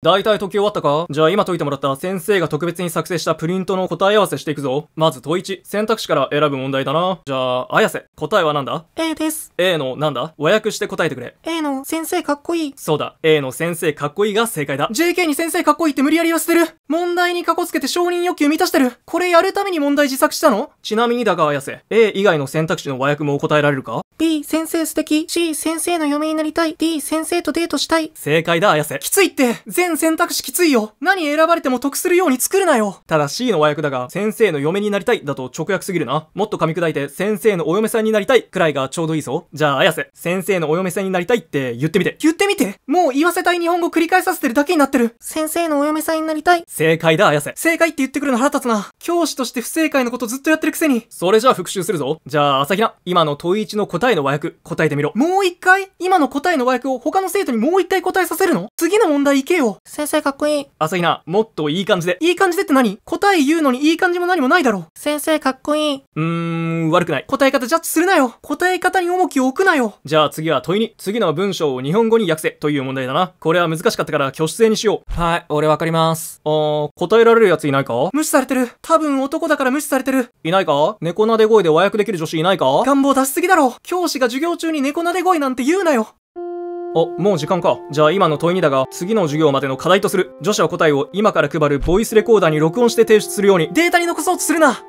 大体解き終わったかじゃあ今解いてもらった先生が特別に作成したプリントの答え合わせしていくぞ。まず問1。選択肢から選ぶ問題だな。じゃあ、綾瀬。答えは何だ ?A です。A のなんだ和訳して答えてくれ。A の先生かっこいい。そうだ。A の先生かっこいいが正解だ。JK に先生かっこいいって無理やり寄せてる。問題にかこつけて承認欲求満たしてるこれやるために問題自作したのちなみにだが綾瀬、A 以外の選択肢の和訳も答えられるか ?B 先生素敵 C 先生の嫁になりたい D 先生とデートしたい正解だ綾瀬。きついって全選択肢きついよ何選ばれても得するように作るなよただ C の和訳だが、先生の嫁になりたいだと直訳すぎるな。もっと噛み砕いて、先生のお嫁さんになりたいくらいがちょうどいいぞ。じゃあ綾瀬、先生のお嫁さんになりたいって言ってみて。言ってみてもう言わせたい日本語繰り返させてるだけになってる先生のお嫁さんになりたい正解だ、綾瀬。正解って言ってくるの腹立つな。教師として不正解のことずっとやってるくせに。それじゃあ復習するぞ。じゃあ、朝日奈、今の問い1の答えの和訳、答えてみろ。もう一回今の答えの和訳を他の生徒にもう一回答えさせるの次の問題行けよ。先生かっこいい。朝日奈、もっといい感じで。いい感じでって何答え言うのにいい感じも何もないだろ。先生かっこいい。うーん、悪くない。答え方ジャッジするなよ。答え方に重きを置くなよ。じゃあ次は問いに、次の文章を日本語に訳せという問題だな。これは難しかったから挙手制にしよう。はい、俺わかります。おー答えられるやついないか無視されてる。多分男だから無視されてる。いないか猫撫で声で和訳できる女子いないか願望出しすぎだろ。教師が授業中に猫撫で声なんて言うなよ。あ、もう時間か。じゃあ今の問いにだが、次の授業までの課題とする。女子は答えを今から配るボイスレコーダーに録音して提出するように、データに残そうとするな